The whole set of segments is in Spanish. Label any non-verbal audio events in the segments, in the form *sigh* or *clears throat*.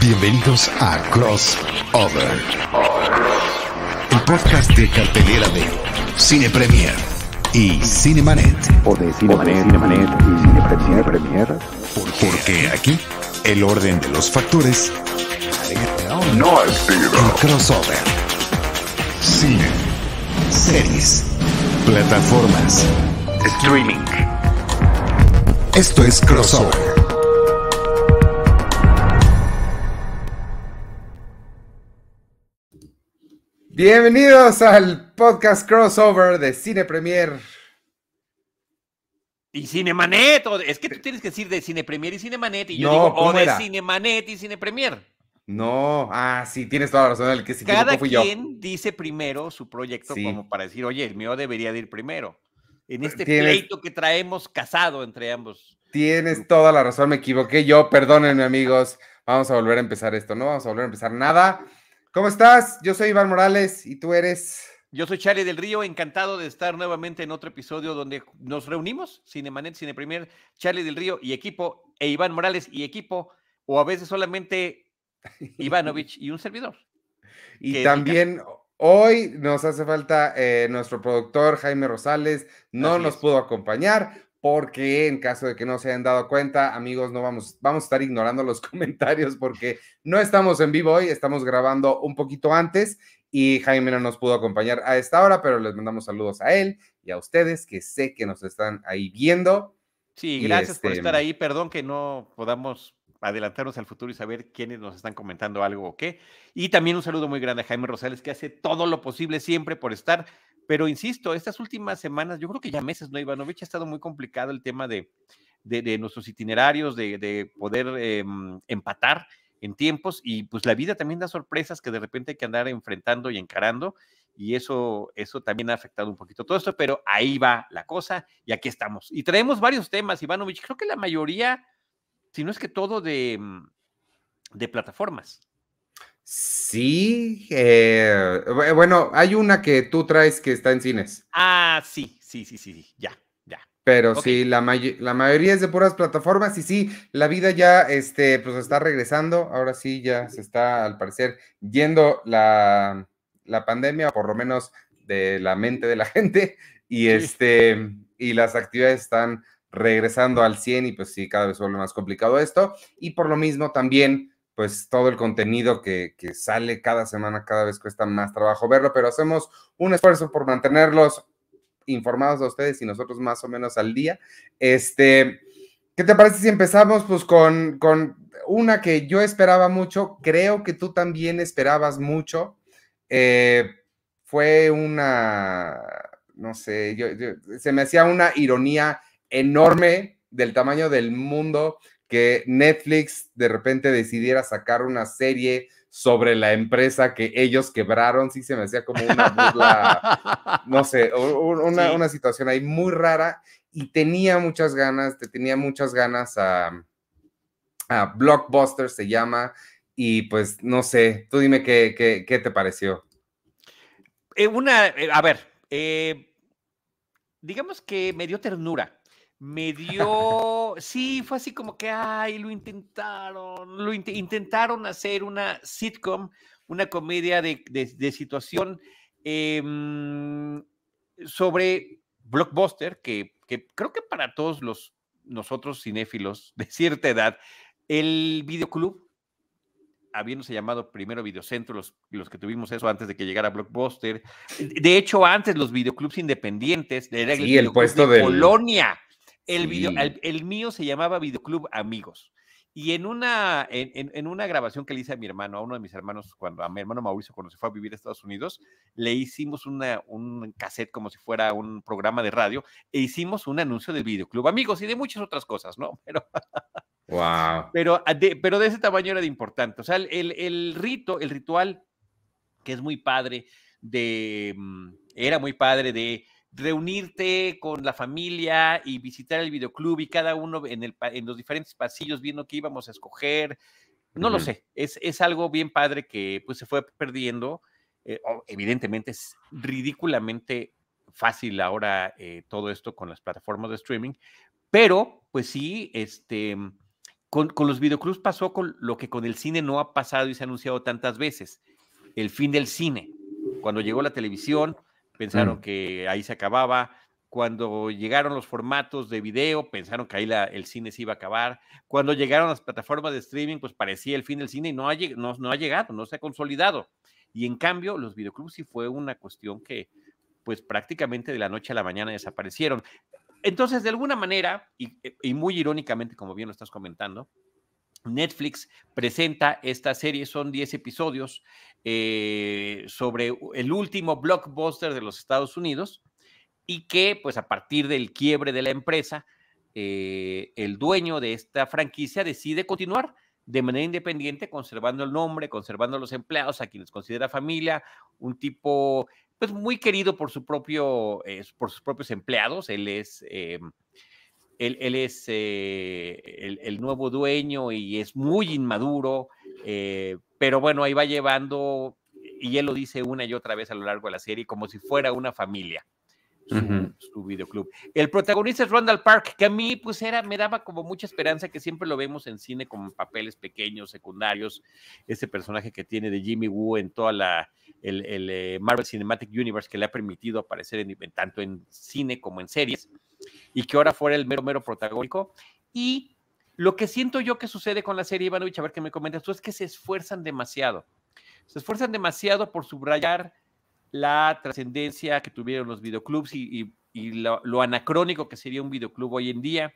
Bienvenidos a Crossover, el podcast de cartelera de Cine Premier y Cinemanet. O de Cinemanet, y Cine Premier. Porque aquí el orden de los factores no El crossover. Cine, series, plataformas, streaming. Esto es crossover. Bienvenidos al podcast crossover de Cine Premier. Y Cinemanet, es que tú tienes que decir de Cine Premier y Cinemanet, y yo digo, o de Cinemanet y Cine Premier. No, ah, sí, tienes toda la razón. El que Cada dice primero su proyecto como para decir, oye, el mío debería de ir primero. En este pleito que traemos casado entre ambos. Tienes toda la razón, me equivoqué yo. Perdónenme, amigos. Vamos a volver a empezar esto, ¿no? Vamos a volver a empezar nada. ¿Cómo estás? Yo soy Iván Morales y tú eres... Yo soy Charlie del Río, encantado de estar nuevamente en otro episodio donde nos reunimos, Cinemanet, Cine Premier, Charlie del Río y equipo, e Iván Morales y equipo, o a veces solamente *laughs* Ivanovich y un servidor. Y también hoy nos hace falta eh, nuestro productor Jaime Rosales, no nos pudo acompañar, porque en caso de que no se hayan dado cuenta, amigos, no vamos, vamos a estar ignorando los *laughs* comentarios porque no estamos en vivo hoy, estamos grabando un poquito antes y Jaime no nos pudo acompañar a esta hora, pero les mandamos saludos a él y a ustedes que sé que nos están ahí viendo. Sí, gracias por este, estar ahí, perdón que no podamos adelantarnos al futuro y saber quiénes nos están comentando algo o qué. Y también un saludo muy grande a Jaime Rosales que hace todo lo posible siempre por estar pero insisto, estas últimas semanas, yo creo que ya meses, ¿no? Ivanovich ha estado muy complicado el tema de, nuestros itinerarios, de, poder em, empatar en tiempos y pues la vida también da sorpresas que de repente hay que andar enfrentando y encarando y eso, eso también ha afectado un poquito todo esto, pero ahí va la cosa y aquí estamos. Y traemos varios temas, Ivanovich, creo que la mayoría, si no es que todo de, mm, de plataformas. Sí, eh, bueno, hay una que tú traes que está en cines. Ah, sí, sí, sí, sí, ya, ya. Pero sí, la, la mayoría es de puras plataformas y sí, la vida ya, este, pues está regresando, ahora sí ya se está, al parecer, yendo la, la pandemia, por lo menos de la mente de la *laughs* gente, y este, y las actividades están regresando al 100 y pues sí, cada vez vuelve más complicado esto, y por lo mismo también pues todo el contenido que, sale cada semana cada vez cuesta más trabajo verlo, pero hacemos un esfuerzo por mantenerlos informados a ustedes y nosotros más o menos al día. Este, ¿qué te parece si empezamos pues con, una que yo esperaba mucho, creo que tú también esperabas mucho? Eh, fue una, no sé, se me hacía una ironía enorme del tamaño del mundo que Netflix de repente decidiera sacar una serie sobre la empresa que ellos quebraron, sí se me hacía como una burla, *laughs* no sé, una, situación ahí muy rara y tenía muchas ganas, te tenía muchas ganas a, Blockbuster se llama y pues no sé, tú dime qué, qué, te pareció. Eh, una, eh, a ver, eh, digamos que me dio ternura me dio, sí, fue así como que, ay, lo intentaron, lo intentaron hacer una sitcom, una comedia de, situación em, sobre Blockbuster, que, creo que para todos los nosotros cinéfilos de cierta edad, el videoclub, habiéndose llamado primero Videocentro, los, los que tuvimos eso antes de que llegara Blockbuster, de hecho antes los videoclubs independientes, de el, el puesto de el, video, el, mío se llamaba Videoclub Amigos. Y en una, en, una grabación que le hice a mi hermano, a uno de mis hermanos, cuando a mi hermano Mauricio, cuando se fue a vivir a Estados Unidos, le hicimos un cassette como si fuera un programa de radio e hicimos un anuncio del videoclub, amigos y de muchas otras cosas, ¿no? *laughs* Pero, pero, ah, de, pero de ese tamaño era de importante. O sea, el, el rito, el ritual, que es muy padre, de, mm, era muy padre de reunirte con la familia y visitar el videoclub y cada uno en, los diferentes pasillos viendo qué íbamos a escoger. No lo sé, es, es, algo bien padre que pues se fue perdiendo. Eh, evidentemente es ridículamente fácil ahora eh, todo esto con las plataformas de streaming, pero pues sí, este, con, con los videoclubs pasó con lo que con el cine no ha pasado y se ha anunciado tantas veces, el fin del cine. Cuando llegó la televisión, Mm. pensaron que ahí se acababa. Cuando llegaron los formatos de video, pensaron que ahí el cine se iba a acabar. Cuando llegaron las plataformas de streaming, pues parecía el fin del cine y no ha, ha llegado, no se ha consolidado. Y en cambio, los videoclubs sí fue una cuestión que, pues prácticamente de la noche a la mañana desaparecieron. Entonces, de alguna manera, y muy irónicamente, como bien lo estás comentando, Netflix presenta esta serie, son 10 episodios eh, sobre el último blockbuster de los Estados Unidos y que pues a partir del quiebre de la empresa, eh, el dueño de esta franquicia decide continuar de manera independiente, conservando el nombre, conservando los empleados, a quienes considera familia, un tipo pues muy querido por, su propio, eh, por sus propios empleados, él es em, él, es eh, el, nuevo dueño y es muy inmaduro, eh, pero bueno, ahí va llevando, y él lo dice una y otra vez a lo largo de la serie, como si fuera una familia. Su, videoclub. El protagonista es Randall Park, que a mí pues era, me daba como mucha esperanza, que siempre lo vemos en cine con papeles pequeños, secundarios, ese personaje que tiene de Jimmy Woo en toda la, el, eh, Marvel Cinematic Universe que le ha permitido aparecer tanto en cine como en series y que ahora fuera el mero, mero protagónico. Y lo que siento yo que sucede con la serie Ivanovich, a ver qué me comentas tú, es que se esfuerzan demasiado. Se esfuerzan demasiado por subrayar la trascendencia que tuvieron los videoclubs y, lo, anacrónico que sería un videoclub hoy en día.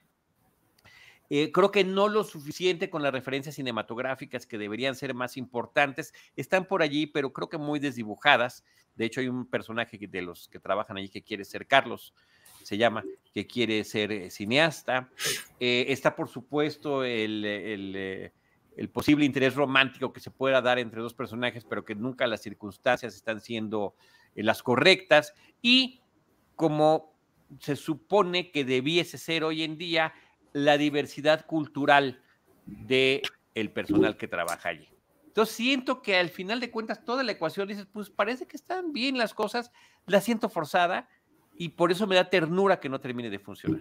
Eh, creo que no lo suficiente con las referencias cinematográficas que deberían ser más importantes. Están por allí, pero creo que muy desdibujadas. De hecho, hay un personaje de los que trabajan allí que quiere ser Carlos, se llama, que quiere ser eh, cineasta. Eh, está, por supuesto, eh, el, posible interés romántico que se pueda dar entre dos personajes, pero que nunca las circunstancias están siendo las correctas. Y como se supone que debiese ser hoy en día, la diversidad cultural de el personal que trabaja allí. Entonces siento que al final de cuentas toda la ecuación dices, pues parece que están bien las cosas, la siento forzada, y por eso me da ternura que no termine de funcionar.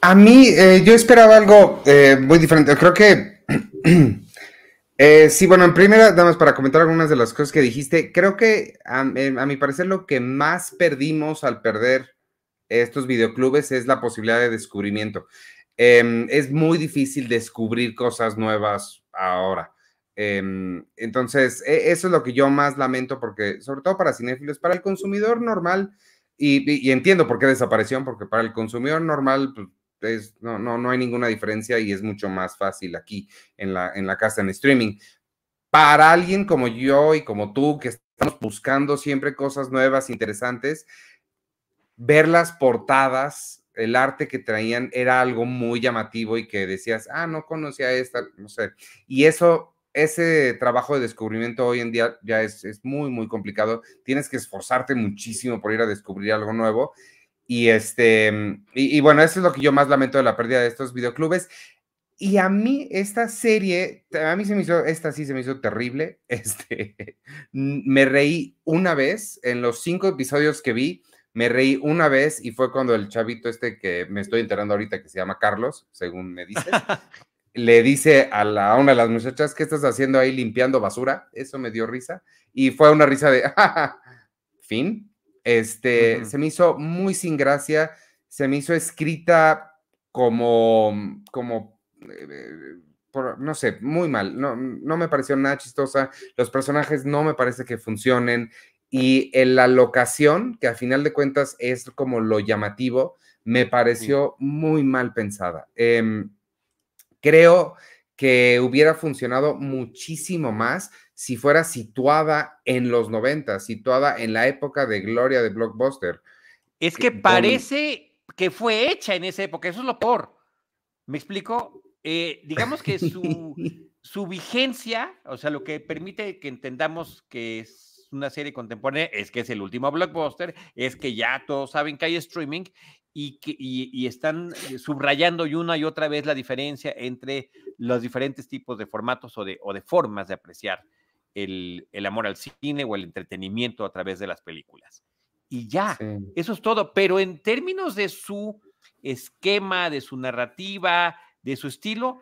A mí, eh, yo esperaba algo eh, muy diferente. Creo que. *clears throat* Eh, sí, bueno, en primera, nada más para comentar algunas de las cosas que dijiste. Creo que, a, a, mi parecer, lo que más perdimos al perder estos videoclubes es la posibilidad de descubrimiento. Em, es muy difícil descubrir cosas nuevas ahora. Em, entonces, e, eso es lo que yo más lamento, porque sobre todo para cinéfilos, para el consumidor normal, y, entiendo por qué desapareció, porque para el consumidor normal pues, no, no, no, hay ninguna diferencia y es mucho más fácil aquí en la, en la casa en streaming. Para alguien como yo y como tú, que estamos buscando siempre cosas nuevas, interesantes, ver las portadas, el arte que traían era algo muy llamativo y que decías, ah, no conocía esta, no sé. Y eso ese trabajo de descubrimiento hoy en día ya es, muy, muy complicado. Tienes que esforzarte muchísimo por ir a descubrir algo nuevo. Y, este, mm, y, bueno, eso es lo que yo más lamento de la pérdida de estos videoclubes. Y a mí esta serie, a mí se me hizo, esta sí se me hizo terrible. *laughs* Este, me reí una vez en los cinco episodios que vi, me reí una vez y fue cuando el chavito este que me estoy enterando ahorita que se llama Carlos, según me dice, *laughs* le dice a, la, una de las muchachas, ¿qué estás haciendo ahí limpiando basura? Eso me dio risa. Y fue una risa de, ah, fin. Este, Se me hizo muy sin gracia, se me hizo escrita como, mm, como, eh, no sé, muy mal. No, no me pareció nada chistosa, los personajes no me parece que funcionen. Y la locación, que a final de cuentas es como lo llamativo, me pareció muy mal pensada. Eh, Creo que hubiera funcionado muchísimo más si fuera situada en los 90, situada en la época de gloria de Blockbuster. Es que parece que fue hecha en esa época, eso es lo peor. ¿Me explico? Eh, digamos que su, *laughs* su vigencia, o sea, lo que permite que entendamos que es una serie contemporánea es que es el último blockbuster, es que ya todos saben que hay streaming y, están eh, subrayando una y otra vez la diferencia entre los diferentes tipos de formatos o de, formas de apreciar el, amor al cine o el entretenimiento a través de las películas. Y ya, eso es todo. Pero en términos de su esquema, de su narrativa, de su estilo,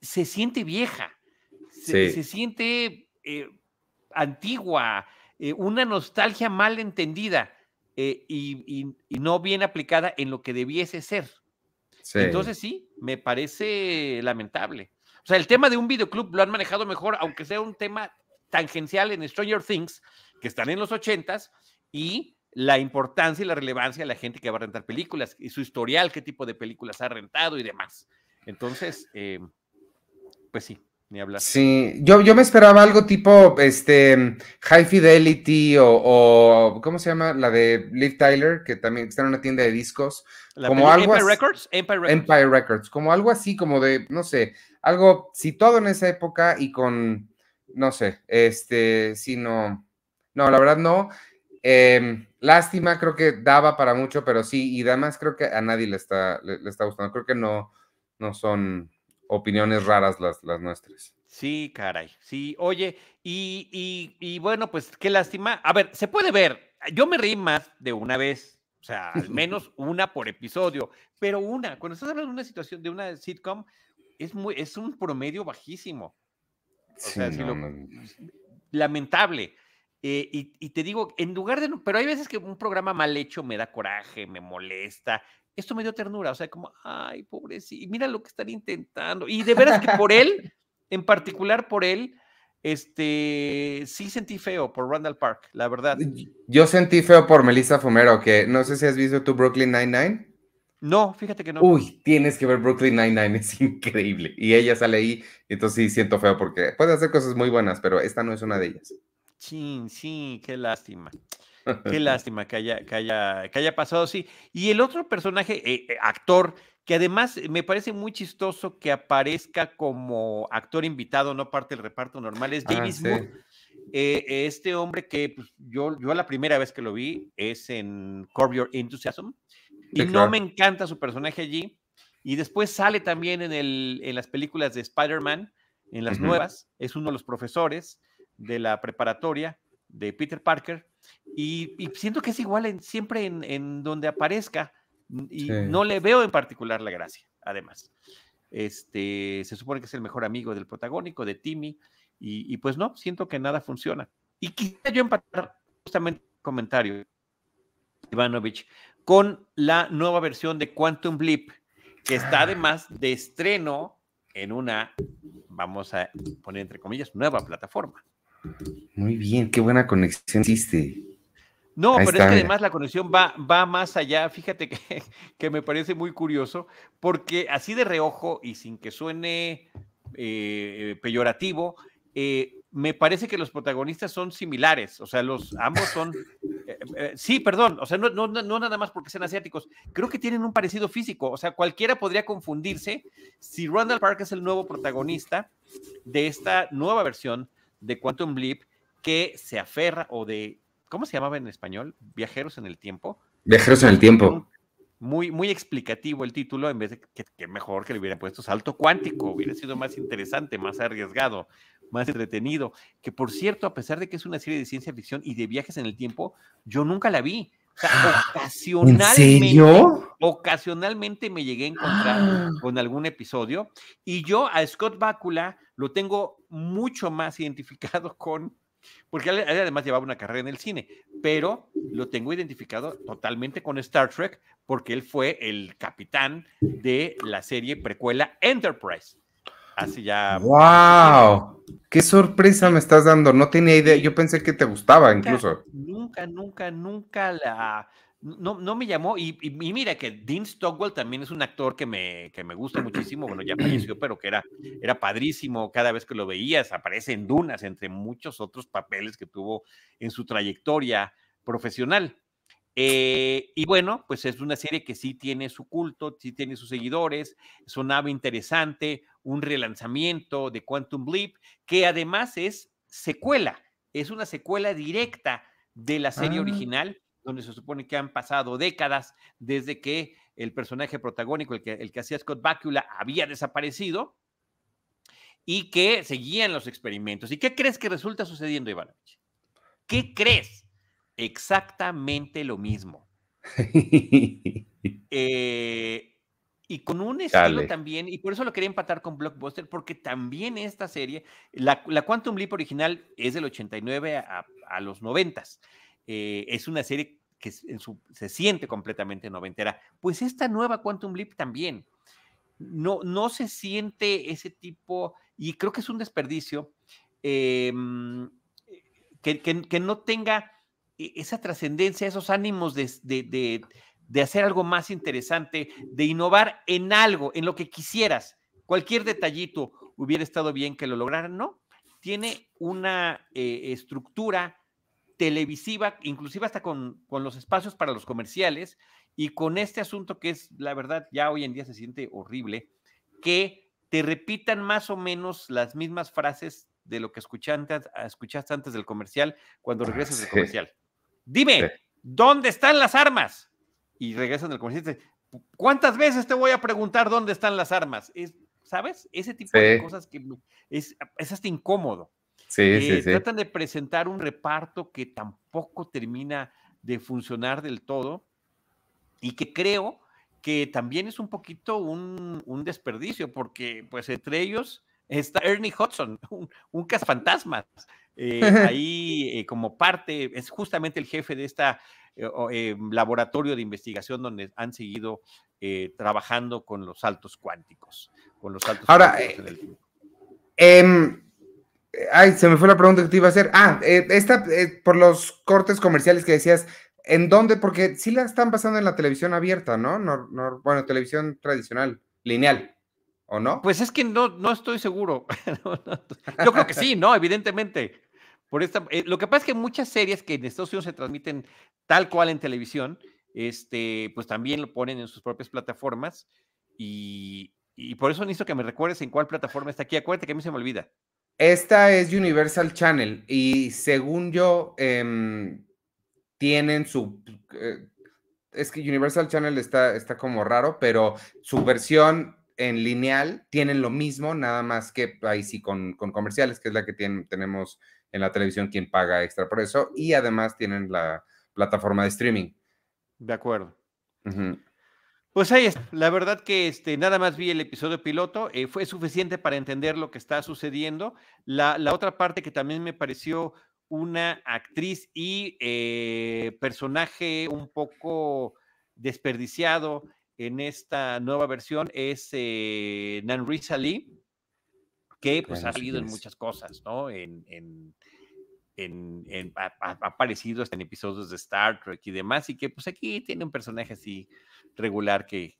se siente vieja, se, siente eh, antigua, eh, una nostalgia mal entendida. Eh, y, no bien aplicada en lo que debiese ser. Entonces sí, me parece lamentable. O sea, el tema de un videoclub lo han manejado mejor, aunque sea un tema tangencial en Stranger Things, que están en los ochentas, y la importancia y la relevancia de la gente que va a rentar películas y su historial, qué tipo de películas ha rentado y demás. Entonces, eh, pues sí, ni hablar. Sí, yo, yo me esperaba algo tipo este High Fidelity o, ¿cómo se llama? La de Liv Tyler, que también está en una tienda de discos. como Empire, Records? Empire Records. Como algo así, como de, no sé, algo, si en esa época y con, no sé, este, si no, no, la verdad no. Em, lástima, creo que daba para mucho, pero sí, y además creo que a nadie le está, está gustando. Creo que no, no son opiniones raras las, nuestras. Sí, caray. Sí, oye, y, y, bueno, pues qué lástima. A ver, se puede ver. Yo me reí más de una vez, o sea, al menos *laughs* una por episodio, pero una. Cuando estás hablando de una situación, de una sitcom, es, muy, es un promedio bajísimo. lamentable. Eh, y, y, te digo, en lugar de. Pero hay veces que un programa mal hecho me da coraje, me molesta, esto me dio ternura, o sea, como, ay, pobrecito, mira lo que están intentando. Y de veras que por él, *laughs* en particular por él, este, sí sentí feo por Randall Park, la verdad. Yo sentí feo por Melissa Fumero, que no sé si has visto tu Brooklyn Nine-Nine. No, fíjate que no. Uy, tienes que ver Brooklyn Nine-Nine, es increíble. Y ella sale ahí, entonces sí siento feo porque puede hacer cosas muy buenas, pero esta no es una de ellas. Sí, sí, qué lástima. Qué *laughs* lástima que haya, que haya, que haya pasado así. Y el otro personaje, eh, eh, actor, que además eh, me parece muy chistoso que aparezca como actor invitado, no parte del reparto normal, es ah, James Moore. este hombre que pues, yo, yo la primera vez que lo vi es en *Core Your Enthusiasm y no me encanta su personaje allí. Y después sale también en, el, las películas de Spider-Man, en las nuevas, es uno de los profesores de la preparatoria de Peter Parker, y, siento que es igual en, siempre en, donde aparezca, y no le veo en particular la gracia, además. Este, se supone que es el mejor amigo del protagónico, de Timmy, y, pues no, siento que nada funciona. Y quisiera yo empatar justamente el comentario, Ivanovich, con la nueva versión de Quantum Blip, que está ah. además de estreno en una, vamos a poner entre comillas, nueva plataforma. Muy bien, qué buena conexión hiciste. No, pero es que además la conexión va, va más allá. Fíjate *laughs* que, me parece muy curioso, porque así de reojo y sin que suene eh, peyorativo, eh, me parece que los protagonistas son similares, o sea, los ambos son, *laughs* eh, sí, perdón, o sea, no, no, nada más porque sean asiáticos, creo que tienen un parecido físico, o sea, cualquiera podría confundirse si Randall Park es el nuevo protagonista de esta nueva versión de Quantum Leap que se aferra o de, ¿cómo se llamaba en español? Viajeros en el tiempo. Viajeros en el tiempo. Muy, muy explicativo el título, en vez de que, mejor que le hubiera puesto salto cuántico, hubiera sido más interesante, más arriesgado, más entretenido. Que por cierto, a pesar de que es una serie de ciencia ficción y de viajes en el tiempo, yo nunca la vi. *gasps* ocasionalmente, ocasionalmente me llegué a encontrar *gasps* con algún episodio y yo a Scott Bakula lo tengo mucho más identificado con porque él, además llevaba una carrera en el cine, pero lo tengo identificado totalmente con Star Trek porque él fue el capitán de la serie precuela Enterprise. Así ya. ¡Wow! ¡Qué sorpresa me estás dando! No tenía idea. Yo pensé que te gustaba incluso. Nunca, nunca, nunca la no, me llamó. Y, mira que Dean Stockwell también es un actor que me, me gusta muchísimo. Bueno, ya falleció, pero que era, era padrísimo. Cada vez que lo veías, aparece en Dunas, entre muchos otros papeles que tuvo en su trayectoria profesional. Eh, y bueno, pues es una serie que sí tiene su culto, sí tiene sus seguidores, sonaba interesante, un relanzamiento de Quantum Leap, que además es secuela, es una secuela directa de la serie ah. original donde se supone que han pasado décadas desde que el personaje protagónico, el que, el que hacía Scott Bakula, había desaparecido y que seguían los experimentos. ¿Y qué crees que resulta sucediendo, Ivanovich? ¿Qué crees? Exactamente lo mismo. *laughs* Eh, y con un estilo también, y por eso lo quería empatar con Blockbuster, porque también esta serie, la, la Quantum Leap original es del 89 a, a los 90 eh, es una serie que se siente completamente noventera. Pues esta nueva Quantum Leap también. No, no se siente ese tipo, y creo que es un desperdicio, em, que, no tenga e, esa trascendencia, esos ánimos de, hacer algo más interesante, de innovar en algo, en lo que quisieras. Cualquier detallito hubiera estado bien que lo lograran, ¿no? Tiene una eh, estructura televisiva, inclusive hasta con, los espacios para los comerciales y con este asunto que es, la verdad, ya hoy en día se siente horrible, que te repitan más o menos las mismas frases de lo que ah, escuchaste, antes del comercial cuando ah, regresas del comercial. Dime, ¿dónde están las armas? Y regresan del comercial. ¿Cuántas veces te voy a preguntar dónde están las armas? Es, ¿Sabes? Ese tipo de cosas que es, es hasta incómodo. Tratan de presentar un reparto que tampoco termina de funcionar del todo y que creo que también es un poquito un, desperdicio, porque pues entre ellos está Ernie Hudson, *laughs* un, cas fantasma eh, *laughs* ahí eh, como parte, es justamente el jefe de este laboratorio de investigación donde han seguido trabajando con los saltos cuánticos, con los saltos Ahora, cuánticos Ay, se me fue la pregunta que te iba a hacer. Ah, eh, esta, eh, por los cortes comerciales que decías, ¿en dónde? Porque sí la están pasando en la televisión abierta, ¿no? bueno, televisión tradicional, lineal. ¿O no? Pues es que no, no estoy seguro. *laughs* Yo creo que sí, ¿no? Evidentemente. Por esta, eh, lo que pasa es que muchas series que en Estados Unidos se transmiten tal cual en televisión, este, pues también lo ponen en sus propias plataformas. Y, y por eso necesito que me recuerdes en cuál plataforma está aquí. Acuérdate que a mí se me olvida. Esta es Universal Channel y según yo, em, tienen su... Eh, es que Universal Channel está, está como raro, pero su versión en lineal tienen lo mismo, nada más que ahí sí con, comerciales, que es la que tienen, tenemos en la televisión quien paga extra por eso, y además tienen la plataforma de streaming. De acuerdo. Pues ahí está, La verdad que este, nada más vi el episodio piloto, eh, fue suficiente para entender lo que está sucediendo. La, otra parte que también me pareció una actriz y eh, personaje un poco desperdiciado en esta nueva versión es eh, Nanrisa que pues ha salido en muchas cosas, ¿no? En, ha, aparecido hasta en episodios de Star Trek y demás, y que pues aquí tiene un personaje así regular que,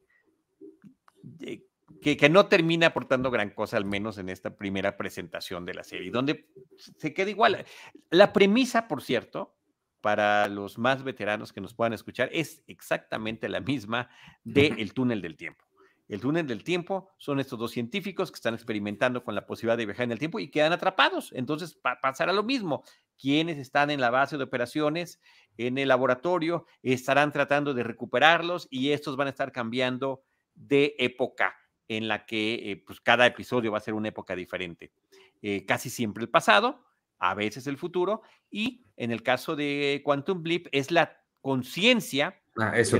que, no termina aportando gran cosa, al menos en esta primera presentación de la serie, donde se queda igual. La premisa, por cierto, para los más veteranos que nos puedan escuchar, es exactamente la misma de El túnel del tiempo. El túnel del tiempo son estos dos científicos que están experimentando con la posibilidad de viajar en el tiempo y quedan atrapados. Entonces pasar pasará lo mismo quienes están en la base de operaciones, en el laboratorio, estarán tratando de recuperarlos y estos van a estar cambiando de época en la que eh, pues cada episodio va a ser una época diferente. Eh, casi siempre el pasado, a veces el futuro, y en el caso de Quantum Blip es la conciencia ah, eso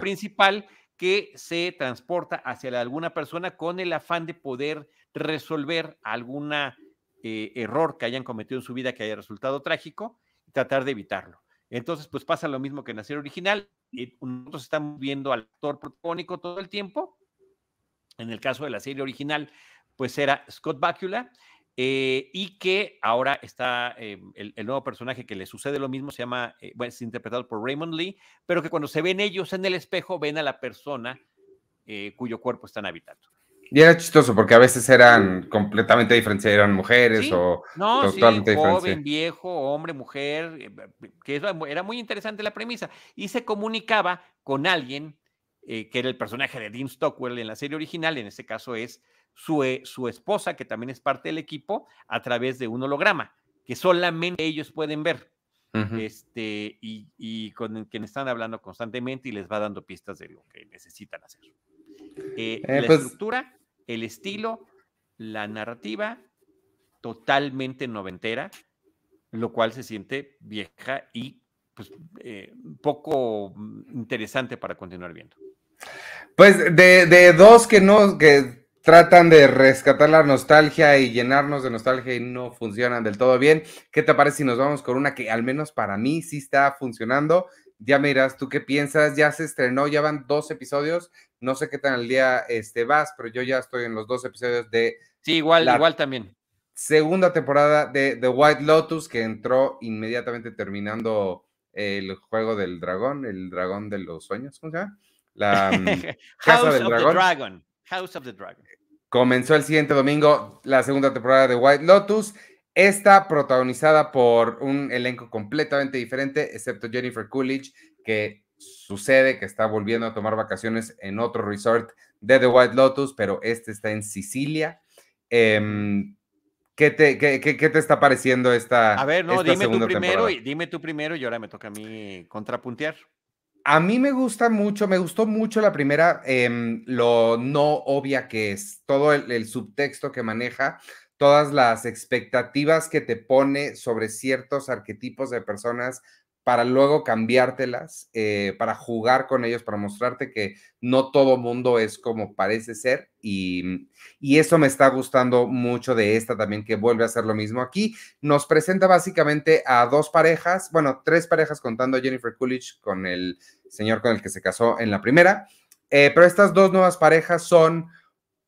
principal que se transporta hacia alguna persona con el afán de poder resolver alguna eh, error que hayan cometido en su vida que haya resultado trágico y tratar de evitarlo. Entonces, pues pasa lo mismo que en la serie original. Y eh, nosotros estamos viendo al actor protagónico todo el tiempo. En el caso de la serie original, pues era Scott Bakula. Eh, y que ahora está el, nuevo personaje que le sucede lo mismo, se llama, bueno, es interpretado por Raymond Lee, pero que cuando se ven ellos en el espejo, ven a la persona cuyo cuerpo están habitando. Y era chistoso porque a veces eran completamente diferentes, eran mujeres o no, totalmente sí, joven, viejo, hombre, mujer, eh, que eso era muy interesante la premisa. Y se comunicaba con alguien eh, que era el personaje de Dean Stockwell en la serie original, en este caso es su, eh, su esposa, que también es parte del equipo, a través de un holograma que solamente ellos pueden ver. este, y, y, con quien están hablando constantemente y les va dando pistas de lo que necesitan hacer. Eh, la pues estructura el estilo, la narrativa totalmente noventera, lo cual se siente vieja y pues, eh, poco interesante para continuar viendo. Pues de, dos que no, que tratan de rescatar la nostalgia y llenarnos de nostalgia y no funcionan del todo bien, ¿qué te parece si nos vamos con una que al menos para mí sí está funcionando? Ya miras, ¿tú qué piensas? Ya se estrenó, ya van dos episodios. No sé qué tan al día este, vas, pero yo ya estoy en los dos episodios de. Sí, igual, igual también. Segunda temporada de The White Lotus, que entró inmediatamente terminando el juego del dragón, el dragón de los sueños, ¿cómo se llama? Mm, *laughs* Casa del dragón. House of the Dragon. Comenzó el siguiente domingo la segunda temporada de White Lotus Está protagonizada por un elenco completamente diferente, excepto Jennifer Coolidge, que sucede que está volviendo a tomar vacaciones en otro resort de The White Lotus, pero este está en Sicilia. Em, ¿Qué te, qué, te, está pareciendo esta A ver, no, dime tú primero y dime tú primero y ahora me toca a mí contrapuntear. A mí me gusta mucho, me gustó mucho la primera, em, lo no obvia que es, todo el subtexto que maneja, todas las expectativas que te pone sobre ciertos arquetipos de personas para luego cambiártelas, eh, para jugar con ellos, para mostrarte que no todo mundo es como parece ser. Y, mm, eso me está gustando mucho de esta también, que vuelve a hacer lo mismo aquí. Nos presenta básicamente a dos parejas, bueno, tres parejas contando a Jennifer Coolidge con el señor con el que se casó en la primera. Eh, pero estas dos nuevas parejas son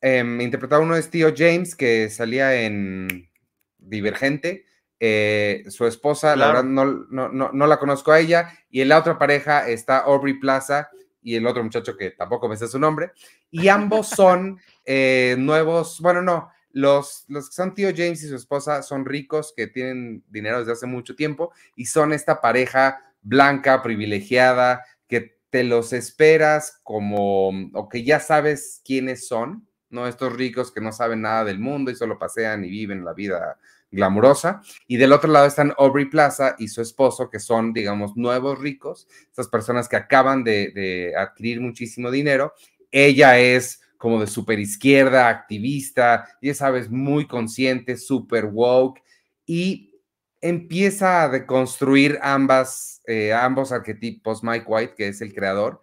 eh, interpretaba uno es tío James, que salía en Divergente. Eh, su esposa, la verdad, no, no, la conozco a ella. Y en la otra pareja está Aubrey Plaza y el otro muchacho que tampoco me sé su nombre. Y ambos *laughs* son eh, nuevos, bueno, no, los, los que son tío James y su esposa son ricos, que tienen dinero desde hace mucho tiempo y son esta pareja blanca, privilegiada, que te los esperas como, o que ya sabes quiénes son. ¿no? Estos ricos que no saben nada del mundo y solo pasean y viven la vida glamurosa. Y del otro lado están Aubrey Plaza y su esposo, que son, digamos, nuevos ricos, estas personas que acaban de, adquirir muchísimo dinero. Ella es como de super izquierda, activista, ya sabes, muy consciente, super woke, y empieza a deconstruir ambas, eh, ambos arquetipos, Mike White, que es el creador,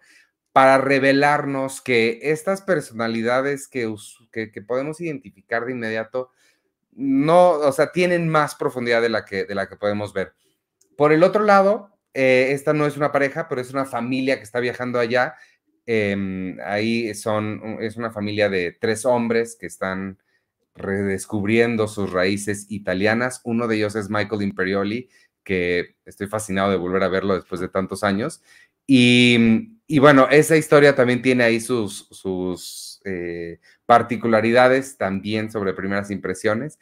para revelarnos que estas personalidades que, podemos identificar de inmediato no, o sea, tienen más profundidad de la que, de la que podemos ver. Por el otro lado, eh, esta no es una pareja, pero es una familia que está viajando allá. Em, ahí son, es una familia de tres hombres que están redescubriendo sus raíces italianas. Uno de ellos es Michael Imperioli, que estoy fascinado de volver a verlo después de tantos años. Y y bueno, esa historia también tiene ahí sus, eh, particularidades también sobre primeras impresiones.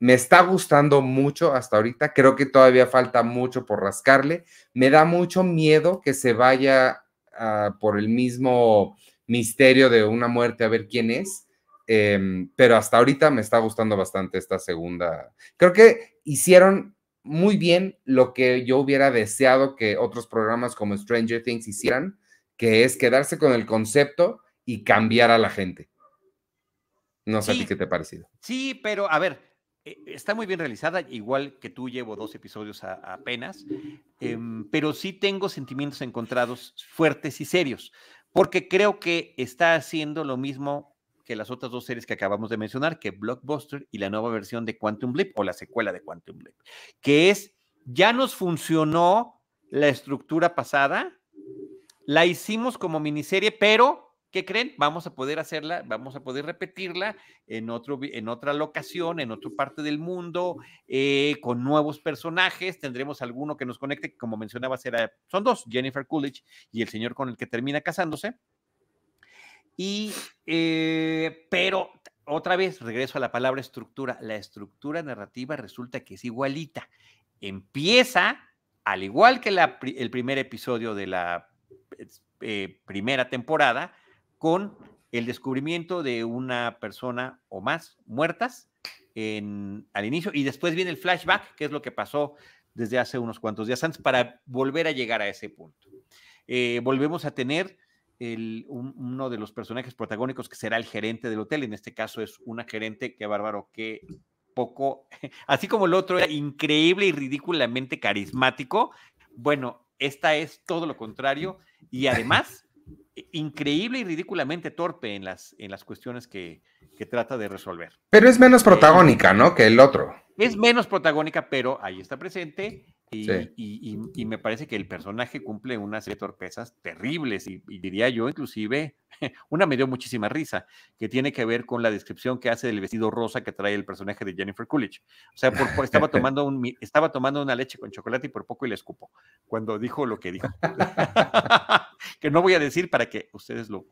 Me está gustando mucho hasta ahorita, creo que todavía falta mucho por rascarle. Me da mucho miedo que se vaya por el mismo misterio de una muerte a ver quién es. Em, pero hasta ahorita me está gustando bastante esta segunda. Creo que hicieron muy bien lo que yo hubiera deseado que otros programas como Stranger Things hicieran, que es quedarse con el concepto y cambiar a la gente. No sé a ti qué te ha parecido. Sí, pero a ver, eh, está muy bien realizada, igual que tú llevo dos episodios apenas, em, pero sí tengo sentimientos encontrados fuertes y serios, porque creo que está haciendo lo mismo que las otras dos series que acabamos de mencionar, que Blockbuster y la nueva versión de Quantum Leap o la secuela de Quantum Leap, que es, ya nos funcionó la estructura pasada, la hicimos como miniserie, pero ¿qué creen? Vamos a poder hacerla, vamos a poder repetirla en, otro, en otra locación, en otra parte del mundo, eh, con nuevos personajes. Tendremos alguno que nos conecte, como mencionaba, será, son dos, Jennifer Coolidge y el señor con el que termina casándose. Y, eh, pero otra vez, regreso a la palabra estructura. La estructura narrativa resulta que es igualita. Empieza, al igual que el primer episodio de la eh, primera temporada, con el descubrimiento de una persona o más muertas en, al inicio y después viene el flashback, que es lo que pasó desde hace unos cuantos días antes, para volver a llegar a ese punto. Eh, volvemos a tener uno de los personajes protagónicos que será el gerente del hotel. En este caso es una gerente que bárbaro, qué poco, *laughs* así como el otro era increíble y ridículamente carismático, bueno, esta es todo lo contrario y además increíble y ridículamente torpe en las, en las cuestiones que, trata de resolver. Pero es menos eh, protagónica, ¿no? Que el otro. Es menos protagónica, pero ahí está presente y, me parece que el personaje cumple una serie de torpezas terribles y, diría yo inclusive, *laughs* una me dio muchísima risa, que tiene que ver con la descripción que hace del vestido rosa que trae el personaje de Jennifer Coolidge. O sea, por, estaba, *laughs* tomando un, estaba tomando una leche con chocolate y por poco y le escupo cuando dijo lo que dijo. *laughs* que no voy a decir para que ustedes lo,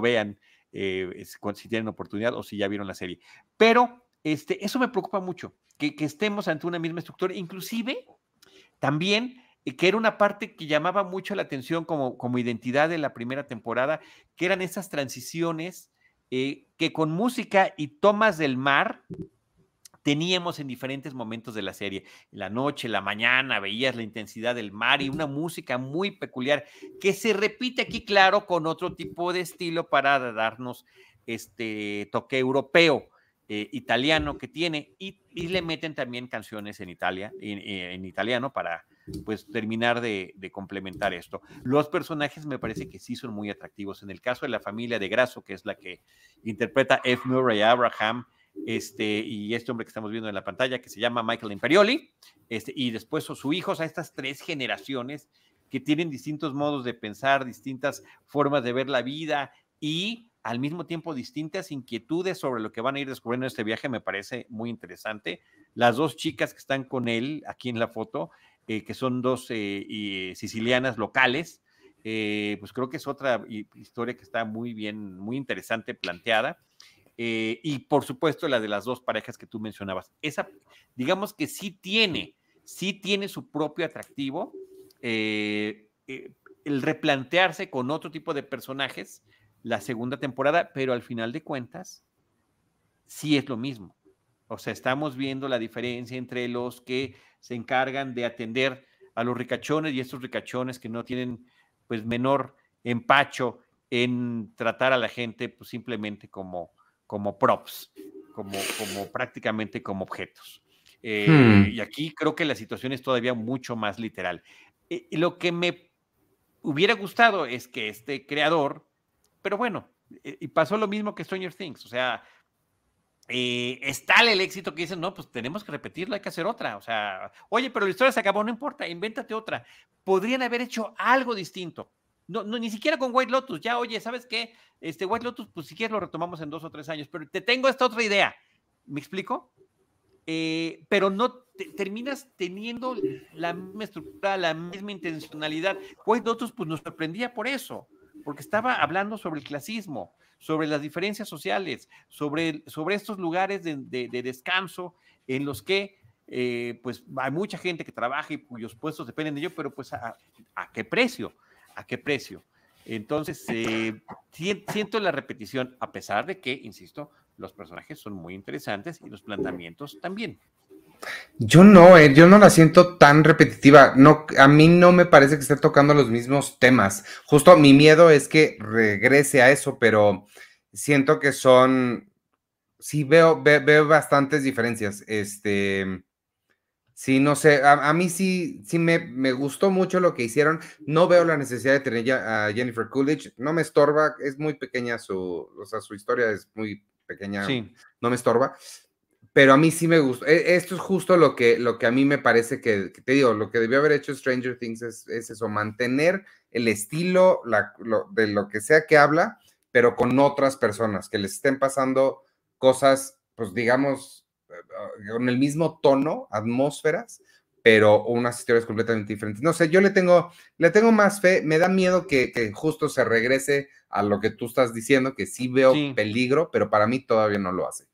vean eh, si tienen oportunidad o si ya vieron la serie. Pero este, eso me preocupa mucho, que, estemos ante una misma estructura, inclusive también eh, que era una parte que llamaba mucho la atención como, como identidad de la primera temporada, que eran esas transiciones eh, que con música y tomas del mar teníamos en diferentes momentos de la serie. La noche, la mañana, veías la intensidad del mar y una música muy peculiar que se repite aquí, claro, con otro tipo de estilo para darnos este toque europeo eh, italiano que tiene y, le meten también canciones en Italia, en, eh, italiano para pues terminar de, complementar esto. Los personajes me parece que sí son muy atractivos. En el caso de la familia de Grasso, que es la que interpreta F. Murray Abraham, este, y este hombre que estamos viendo en la pantalla, que se llama Michael Imperioli, este, y después sus hijos, a estas tres generaciones que tienen distintos modos de pensar, distintas formas de ver la vida, y al mismo tiempo distintas inquietudes sobre lo que van a ir descubriendo en este viaje, me parece muy interesante. Las dos chicas que están con él aquí en la foto, eh, que son dos eh, eh, sicilianas locales, pues creo que es otra historia que está muy bien, muy interesante planteada. y por supuesto la de las dos parejas que tú mencionabas. Esa, digamos que sí tiene, sí tiene su propio atractivo. el replantearse con otro tipo de personajes, la segunda temporada, pero al final de cuentas, sí es lo mismo. O sea, estamos viendo la diferencia entre los que se encargan de atender a los ricachones y estos ricachones que no tienen pues menor empacho en tratar a la gente pues simplemente como, como props, como, como prácticamente como objetos. Eh, hmm. Y aquí creo que la situación es todavía mucho más literal. Eh, lo que me hubiera gustado es que este creador pero bueno, eh, y pasó lo mismo que Stranger Things, o sea, eh, es tal el éxito que dicen, no, pues tenemos que repetirlo, hay que hacer otra. O sea, oye, pero la historia se acabó, no importa, invéntate otra. Podrían haber hecho algo distinto. No, ni siquiera con White Lotus, ya, oye, ¿sabes qué? Este White Lotus, pues si quieres lo retomamos en dos o tres años, pero te tengo esta otra idea. ¿Me explico? Eh, pero no terminas teniendo la misma estructura, la misma intencionalidad. White Lotus, pues nos sorprendía por eso porque estaba hablando sobre el clasismo, sobre las diferencias sociales, sobre, sobre estos lugares de, descanso en los que eh, pues hay mucha gente que trabaja y cuyos puestos dependen de ello, pero pues a, qué precio, a qué precio. Entonces, eh, siento la repetición, a pesar de que, insisto, los personajes son muy interesantes y los planteamientos también. Yo no, eh, yo no la siento tan repetitiva. No, a mí no me parece que esté tocando los mismos temas. Justo mi miedo es que regrese a eso, pero siento que son. Sí, veo, veo bastantes diferencias. Este. Sí, no sé, a, mí sí, sí me, me, gustó mucho lo que hicieron. No veo la necesidad de tener a Jennifer Coolidge, no me estorba, es muy pequeña su, o sea, su historia es muy pequeña, sí. no me estorba pero a mí sí me gusta. E, esto es justo lo que, lo que a mí me parece que, te digo, lo que debió haber hecho Stranger Things es, eso, mantener el estilo de lo que sea que habla, pero con otras personas, que les estén pasando cosas, pues digamos, eh, con el mismo tono, atmósferas, pero unas historias completamente diferentes. No sé, yo le tengo, le tengo más fe, me da miedo que, justo se regrese a lo que tú estás diciendo, que sí veo peligro, pero para mí todavía no lo hace.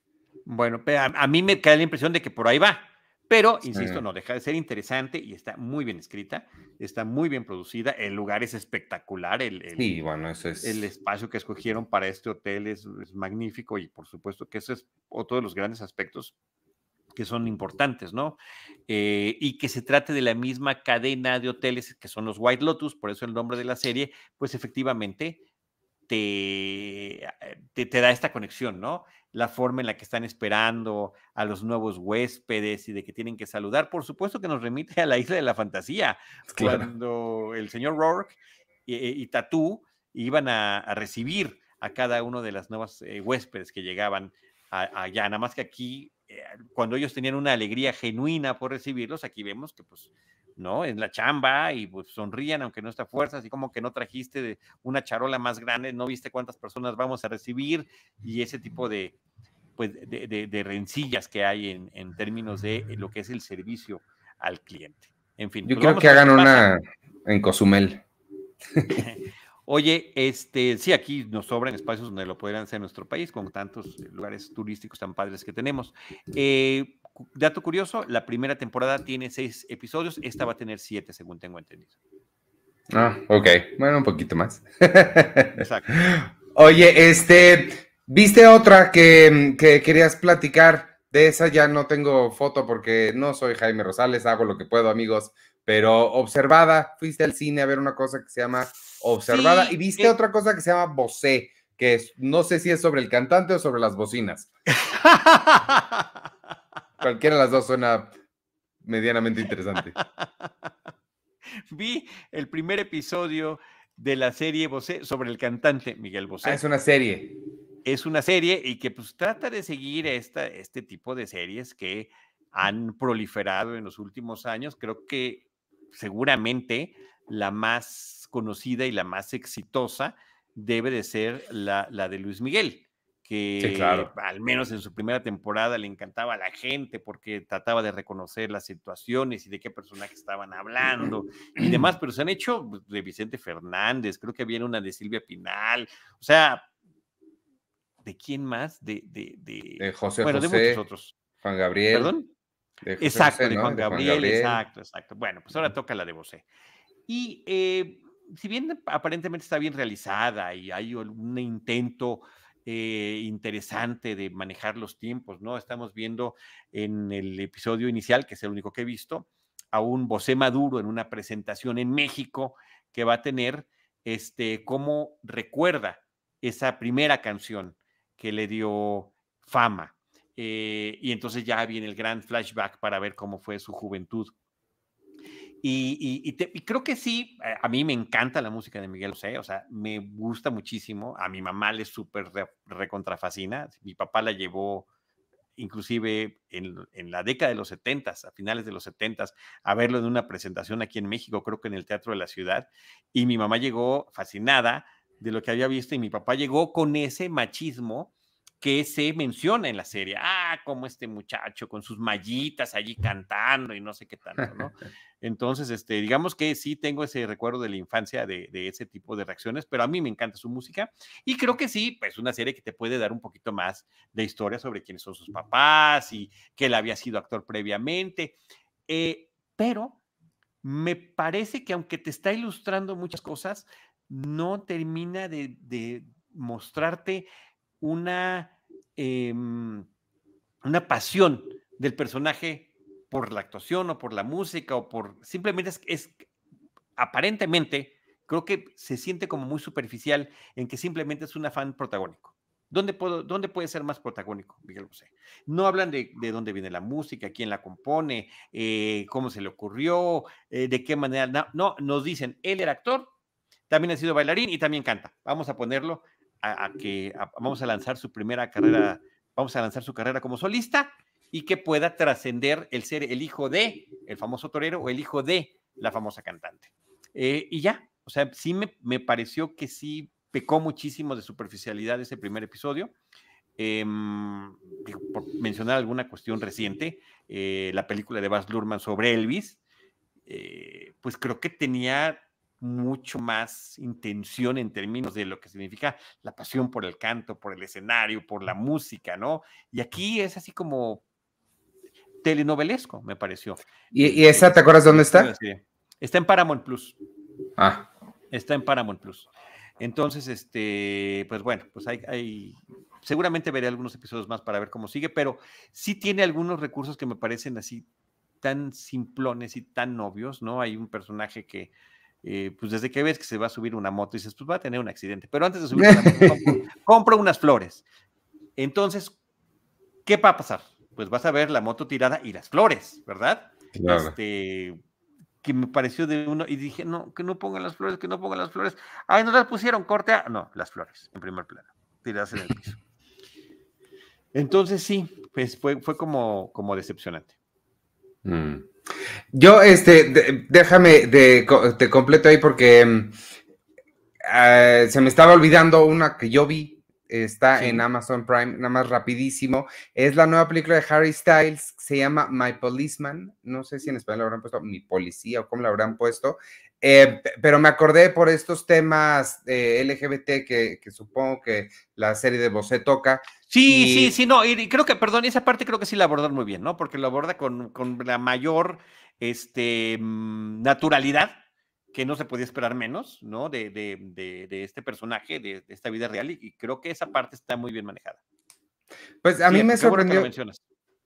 Bueno, a, mí me cae la impresión de que por ahí va. Pero, insisto, no deja de ser interesante y está muy bien escrita, está muy bien producida, el lugar es espectacular, el, el, bueno, es... el espacio que escogieron para este hotel es, magnífico y por supuesto que ese es otro de los grandes aspectos que son importantes, ¿no? Eh, y que se trate de la misma cadena de hoteles que son los White Lotus, por eso el nombre de la serie, pues efectivamente eh, te, te, da esta conexión, ¿no? La forma en la que están esperando a los nuevos huéspedes y de que tienen que saludar, por supuesto que nos remite a la isla de la fantasía, *laughs* cuando el señor Rourke y, eh, Tatú iban a, recibir a cada uno de las nuevas eh, huéspedes que llegaban allá, nada más que aquí, cuando ellos tenían una alegría genuina por recibirlos, aquí vemos que pues ¿no? En la chamba y pues, sonrían aunque no está fuerza, así como que no trajiste una charola más grande, no viste cuántas personas vamos a recibir y ese tipo de, pues, de, rencillas que hay en, en, términos de lo que es el servicio al cliente. En fin. Yo pues, creo que hagan una en Cozumel. *laughs* Oye, este, sí, aquí nos sobran espacios donde lo podrían hacer en nuestro país, con tantos lugares turísticos tan padres que tenemos. Eh, dato curioso, la primera temporada tiene seis episodios, esta va a tener siete, según tengo entendido. Ah, ok. Bueno, un poquito más. Exacto. *laughs* Oye, este, viste otra que, que querías platicar. De esa ya no tengo foto porque no soy Jaime Rosales, hago lo que puedo, amigos. Pero observada, fuiste al cine a ver una cosa que se llama Observada y viste eh otra cosa que se llama bocé que no sé si es sobre el cantante o sobre las bocinas. *laughs* Cualquiera de las dos suena medianamente interesante. *laughs* Vi el primer episodio de la serie sobre el cantante Miguel Bosé. Ah, es una serie. Es una serie y que pues trata de seguir esta, este tipo de series que han proliferado en los últimos años. Creo que seguramente la más conocida y la más exitosa debe de ser la, la de Luis Miguel que al menos en su primera temporada le encantaba a la gente porque trataba de reconocer las situaciones y de qué personaje estaban hablando y demás, pero se han hecho pues, de Vicente Fernández, creo que había una de Silvia Pinal, o sea, ¿de quién más? De, de, José bueno, de muchos otros. Juan Gabriel. ¿Perdón? exacto, de Juan Gabriel, exacto, exacto. Bueno, pues ahora toca la de José Y eh, si bien aparentemente está bien realizada y hay un intento eh, interesante de manejar los tiempos, ¿no? Estamos viendo en el episodio inicial, que es el único que he visto, a un Bosé Maduro en una presentación en México que va a tener, este, cómo recuerda esa primera canción que le dio fama. Eh, y entonces ya viene el gran flashback para ver cómo fue su juventud y, creo que sí, eh, a mí me encanta la música de Miguel José, o sea, me gusta muchísimo, a mi mamá le súper recontrafascina, mi papá la llevó inclusive en, la década de los 70, a finales de los setentas, a verlo en una presentación aquí en México, creo que en el Teatro de la Ciudad, y mi mamá llegó fascinada de lo que había visto y mi papá llegó con ese machismo que se menciona en la serie. Ah, como este muchacho con sus mallitas allí cantando y no sé qué tanto, ¿no? *laughs* Entonces, este, digamos que sí tengo ese recuerdo de la infancia de, ese tipo de reacciones, pero a mí me encanta su música y creo que sí, pues una serie que te puede dar un poquito más de historia sobre quiénes son sus papás y que él había sido actor previamente. Eh, pero me parece que aunque te está ilustrando muchas cosas, no termina de mostrarte una Em, una pasión del personaje por la actuación o por la música o por simplemente es, aparentemente creo que se siente como muy superficial en que simplemente es un afán protagónico. ¿Dónde, puedo, ¿Dónde puede ser más protagónico, Miguel No hablan de, dónde viene la música, quién la compone, eh, cómo se le ocurrió, eh, de qué manera. No, no, nos dicen, él era actor, también ha sido bailarín y también canta. Vamos a ponerlo a, que vamos a lanzar su primera carrera, vamos a lanzar su carrera como solista y que pueda trascender el ser el hijo de el famoso torero o el hijo de la famosa cantante. Eh, y ya, o sea, sí me, pareció que sí pecó muchísimo de superficialidad ese primer episodio. Em, por mencionar alguna cuestión reciente, eh, la película de Baz Luhrmann sobre Elvis, eh, pues creo que tenía mucho más intención en términos de lo que significa la pasión por el canto, por el escenario, por la música, ¿no? Y aquí es así como telenovelesco, me pareció. ¿Y, este, esa, te acuerdas dónde está? Está en Paramount Plus. Ah. Está en Paramount Plus. Entonces, este, pues bueno, pues hay, hay, seguramente veré algunos episodios más para ver cómo sigue, pero sí tiene algunos recursos que me parecen así tan simplones y tan obvios, ¿no? Hay un personaje que pues desde que ves que se va a subir una moto, dices, pues va a tener un accidente, pero antes de subir moto, *laughs* compro, unas flores. Entonces, ¿qué va a pasar? Pues vas a ver la moto tirada y las flores, ¿verdad? Este, que me pareció de uno y dije, no, que no pongan las flores, que no pongan las flores. Ay, no las pusieron, corte. No, las flores, en primer plano, tiradas en el piso. Entonces sí, pues fue, fue como, como decepcionante. Mm. Yo, este, déjame, de, te completo ahí porque mm, ah, se me estaba olvidando una que yo vi está en Amazon Prime, nada más rapidísimo. Es la nueva película de Harry Styles, se llama My Policeman, no sé si en español la habrán puesto Mi Policía o cómo la habrán puesto. Eh, pero me acordé por estos temas eh, LGBT que, supongo que la serie de Bosé toca. Sí, sí, sí, no, y creo que, perdón, esa parte creo que sí la abordan muy bien, ¿no? Porque lo aborda con, la mayor este, mm, naturalidad que no se podía esperar menos, ¿no? De, este personaje, de, esta vida real, y, creo que esa parte está muy bien manejada. Pues a mí me sorprendió.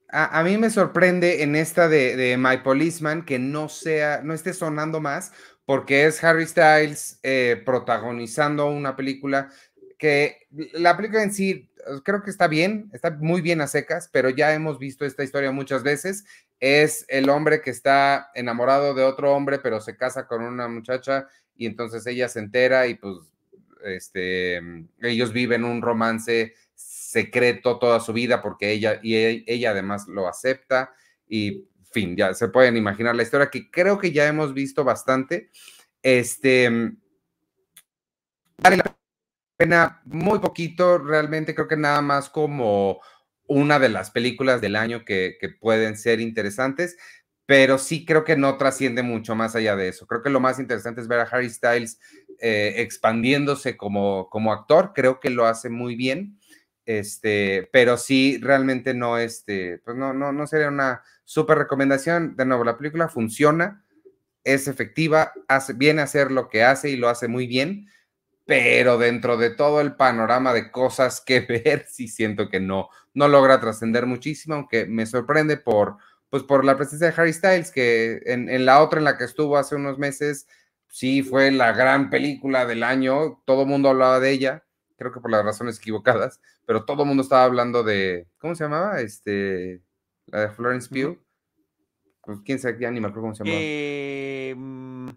A, mí me sorprende en esta de, My Policeman que no sea, no esté sonando más, porque es Harry Styles eh, protagonizando una película que la película en sí eh, creo que está bien, está muy bien a secas, pero ya hemos visto esta historia muchas veces. Es el hombre que está enamorado de otro hombre, pero se casa con una muchacha y entonces ella se entera y pues este, ellos viven un romance secreto toda su vida porque ella y e, ella además lo acepta y fin, ya se pueden imaginar la historia que creo que ya hemos visto bastante. Este mm, pena muy poquito, realmente creo que nada más como una de las películas del año que, pueden ser interesantes, pero sí creo que no trasciende mucho más allá de eso. Creo que lo más interesante es ver a Harry Styles eh, expandiéndose como, como actor, creo que lo hace muy bien. Este, pero sí, realmente no, este, pues no, no, no sería una súper recomendación. De nuevo, la película funciona, es efectiva, hace, viene a hacer lo que hace y lo hace muy bien, pero dentro de todo el panorama de cosas que *laughs* ver, sí siento que no, no logra trascender muchísimo, aunque me sorprende por, pues por la presencia de Harry Styles, que en, en, la otra en la que estuvo hace unos meses, sí fue la gran película del año, todo el mundo hablaba de ella, creo que por las razones equivocadas, pero todo el mundo estaba hablando de, ¿cómo se llamaba? Este, la de Florence Pugh. Pues, ¿Quién sabe? Ya ni me cómo se llamaba. Eh, mm.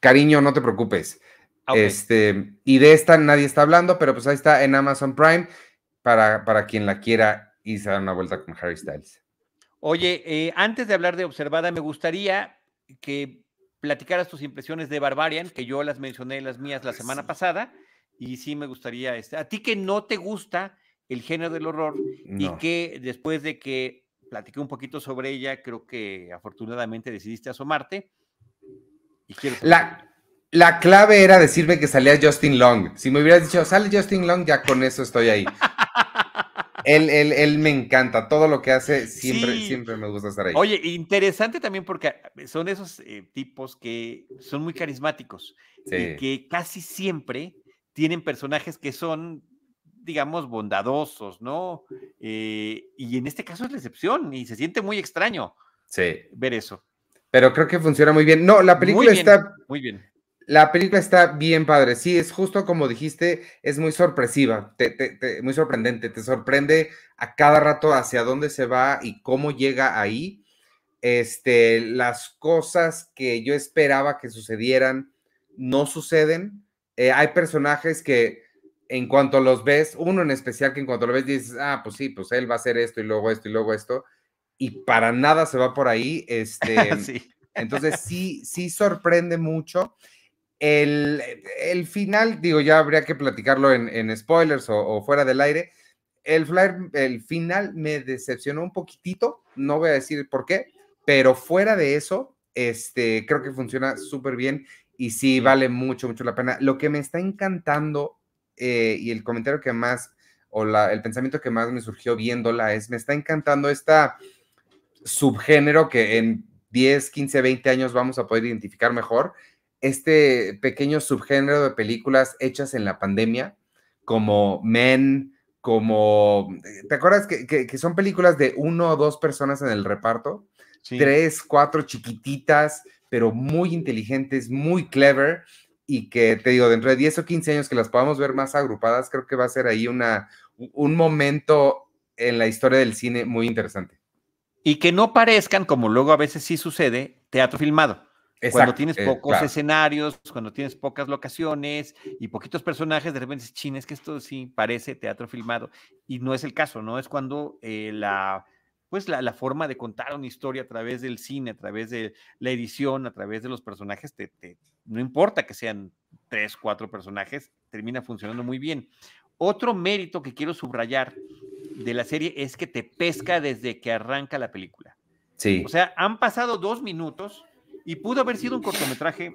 Cariño, no te preocupes. Ah, este, y de esta nadie está hablando, pero pues ahí está en Amazon Prime para, para quien la quiera y se da una vuelta con Harry Styles. Oye, eh, antes de hablar de Observada, me gustaría que platicaras tus impresiones de Barbarian, que yo las mencioné las mías la semana pasada, y sí me gustaría, este, a ti que no te gusta el género del horror y que después de que platiqué un poquito sobre ella, creo que afortunadamente decidiste asomarte. la, la clave era decirme que salía Justin Long. Si me hubieras dicho, sale Justin Long, ya con eso estoy ahí. *laughs* Él, él, él, me encanta, todo lo que hace siempre, siempre me gusta estar ahí. Oye, interesante también porque eh, son esos eh, tipos que son muy carismáticos y que casi siempre tienen personajes que son, digamos, bondadosos, ¿no? Eh, y en este caso es la excepción y se siente muy extraño sí. ver eso. Pero creo que funciona muy bien. No, la película está... Muy bien. La película está bien padre, sí, es justo como dijiste, es muy sorpresiva, muy sorprendente, te sorprende a cada rato hacia dónde se va y cómo llega ahí. Este, las cosas que yo esperaba que sucedieran no suceden, eh, hay personajes que en cuanto los ves, uno en especial que en cuanto lo ves dices, ah, pues sí, pues él va a hacer esto y luego esto y luego esto, y para nada se va por ahí. Este, *laughs* Entonces sí, sí sorprende mucho. El, el, final, digo, ya habría que platicarlo en, spoilers o, fuera del aire. El, flyer, el final me decepcionó un poquitito, no voy a decir por qué, pero fuera de eso, este, creo que funciona súper bien y sí, vale mucho, mucho la pena. Lo que me está encantando eh, y el comentario que más, o el pensamiento que más me surgió viéndola es, me está encantando este subgénero que en 10, 15, 20 años vamos a poder identificar mejor, este pequeño subgénero de películas hechas en la pandemia, como Men, como, eh, ¿te acuerdas que, son películas de uno o dos personas en el reparto? Tres, cuatro chiquititas, pero muy inteligentes, muy clever y que te digo, dentro de 10 o 15 años que las podamos ver más agrupadas, creo que va a ser ahí una, un momento en la historia del cine muy interesante. Y que no parezcan, como luego a veces sí sucede, teatro filmado. Exacto, cuando tienes eh, pocos escenarios, cuando tienes pocas locaciones y poquitos personajes, de repente dices, chin, es que esto sí parece teatro filmado. Y no es el caso, ¿no? Es cuando eh, la pues la, forma de contar una historia a través del cine, a través de la edición, a través de los personajes, te, no importa que sean tres, cuatro personajes, termina funcionando muy bien. Otro mérito que quiero subrayar de la serie es que te pesca desde que arranca la película. Sí. O sea, han pasado dos minutos y pudo haber sido un cortometraje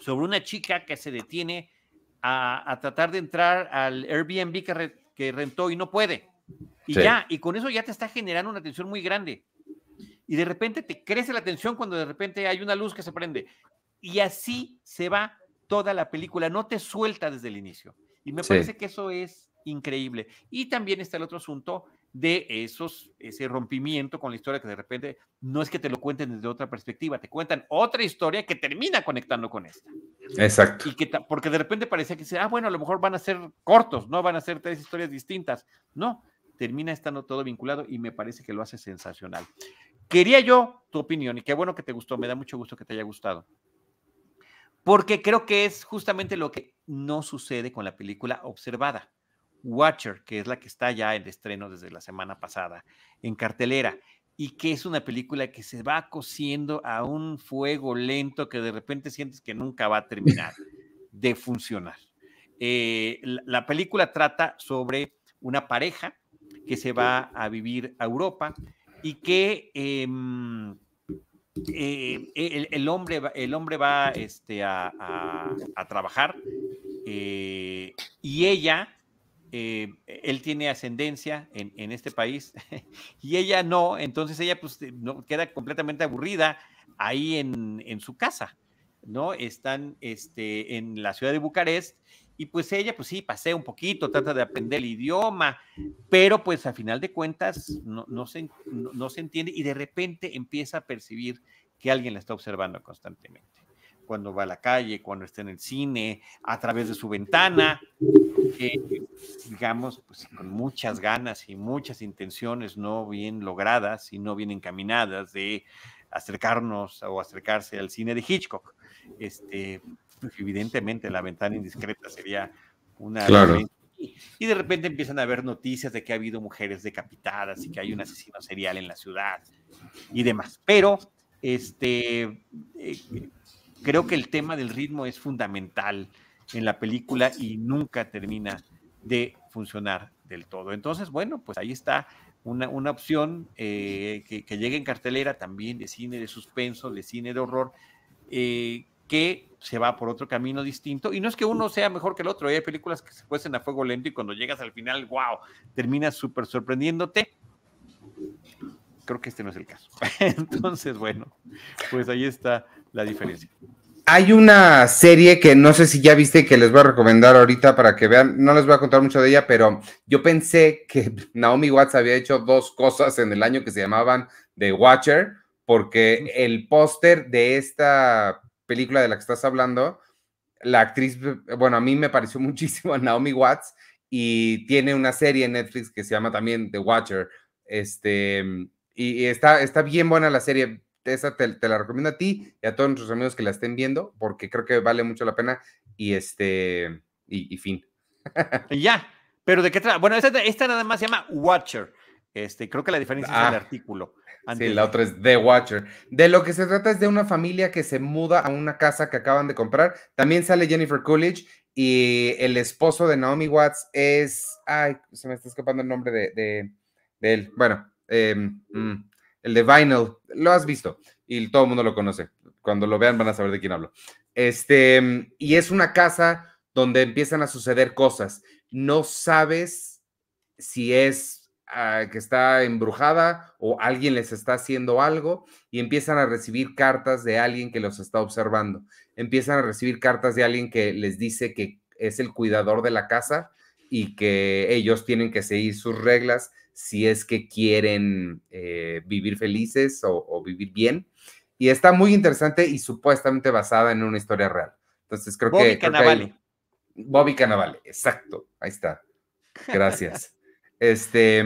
sobre una chica que se detiene a, tratar de entrar al Airbnb que rentó y no puede. Y ya, y con eso ya te está generando una tensión muy grande. Y de repente te crece la tensión cuando de repente hay una luz que se prende. Y así se va toda la película, no te suelta desde el inicio. Y me parece que eso es increíble. Y también está el otro asunto de esos, ese rompimiento con la historia que de repente no es que te lo cuenten desde otra perspectiva, te cuentan otra historia que termina conectando con esta. Exacto. porque de repente parecía que, ah, bueno, a lo mejor van a ser cortos, no van a ser tres historias distintas. No, termina estando todo vinculado y me parece que lo hace sensacional. Quería yo tu opinión y qué bueno que te gustó, me da mucho gusto que te haya gustado. Porque creo que es justamente lo que no sucede con la película observada. Watcher, que es la que está ya en estreno desde la semana pasada en cartelera, y que es una película que se va cociendo a un fuego lento que de repente sientes que nunca va a terminar de funcionar. Eh, la película trata sobre una pareja que se va a vivir a Europa y que em, eh, el, hombre, el hombre va este, a, trabajar eh, y ella, eh, él tiene ascendencia en, este país *laughs* y ella no, entonces ella pues, no, queda completamente aburrida ahí en, su casa, ¿no? Están este, en la ciudad de Bucarest y pues ella, pues sí, pasea un poquito, trata de aprender el idioma, pero pues a final de cuentas no, no se, se entiende y de repente empieza a percibir que alguien la está observando constantemente. Cuando va a la calle, cuando está en el cine, a través de su ventana, digamos, pues con muchas ganas y muchas intenciones no bien logradas y no bien encaminadas de acercarnos o acercarse al cine de Hitchcock. Este, pues, evidentemente la ventana indiscreta sería una... Y de repente empiezan a haber noticias de que ha habido mujeres decapitadas y que hay un asesino serial en la ciudad y demás. Pero, este, eh, creo que el tema del ritmo es fundamental en la película y nunca termina de funcionar del todo. Entonces, bueno, pues ahí está una, opción eh, que, que, llegue en cartelera también de cine de suspenso, de cine de horror, eh, que se va por otro camino distinto. Y no es que uno sea mejor que el otro, hay películas que se cuecen a fuego lento y cuando llegas al final, wow, terminas súper sorprendiéndote. Creo que este no es el caso. *laughs* Entonces, bueno, pues ahí está la diferencia. Hay una serie que no sé si ya viste que les voy a recomendar ahorita para que vean, no les voy a contar mucho de ella, pero yo pensé que *laughs* Naomi Watts había hecho dos cosas en el año que se llamaban The Watcher, porque el póster de esta película de la que estás hablando, la actriz, bueno, a mí me pareció *laughs* muchísimo a Naomi Watts y tiene una serie en Netflix que se llama también The Watcher. Este, y, está, está bien buena la serie. Esa te, la recomiendo a ti y a todos nuestros amigos que la estén viendo, porque creo que vale mucho la pena. Y este, y, fin. ya, pero de qué trata. Bueno, esta nada más se llama Watcher. Este, creo que la diferencia es el ah, artículo. Sí, la otra es The Watcher. De lo que se trata es de una familia que se muda a una casa que acaban de comprar. También sale Jennifer Coolidge y el esposo de Naomi Watts es. Ay, se me está escapando el nombre de, él. Bueno, em, mm, el de Vinyl. Lo has visto y todo el mundo lo conoce. Cuando lo vean van a saber de quién hablo. Este, y es una casa donde empiezan a suceder cosas. No sabes si es Ah, que está embrujada o alguien les está haciendo algo y empiezan a recibir cartas de alguien que los está observando. Empiezan a recibir cartas de alguien que les dice que es el cuidador de la casa y que ellos tienen que seguir sus reglas si es que quieren eh, vivir felices o, vivir bien. Y está muy interesante y supuestamente basada en una historia real. Entonces creo que... Bobby Cannavale. Bobby Cannavale, exacto. Ahí está. Gracias. Este,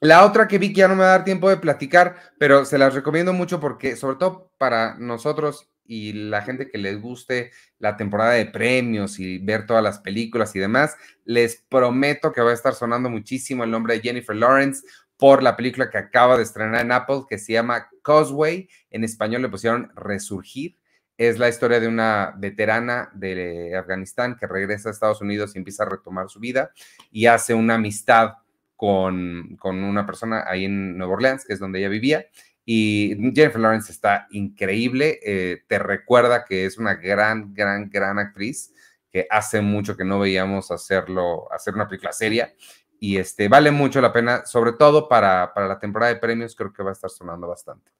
la otra que vi que ya no me va a dar tiempo de platicar, pero se las recomiendo mucho porque, sobre todo para nosotros y la gente que les guste la temporada de premios y ver todas las películas y demás, les prometo que va a estar sonando muchísimo el nombre de Jennifer Lawrence por la película que acaba de estrenar en Apple que se llama Causeway. En español le pusieron Resurgir es la historia de una veterana de Afganistán que regresa a Estados Unidos y empieza a retomar su vida y hace una amistad con, una persona ahí en Nueva Orleans, que es donde ella vivía. Y Jennifer Lawrence está increíble, eh, te recuerda que es una gran, gran, gran actriz que hace mucho que no veíamos hacerlo, hacer una película seria. Y este, vale mucho la pena, sobre todo para la temporada de premios, creo que va a estar sonando bastante.